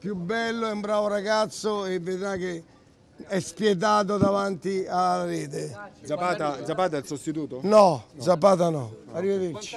più bello, è un bravo ragazzo e vedrà che è spietato davanti alla rete. Zapata, Zapata è il sostituto? No, no. Zapata no. Arrivederci.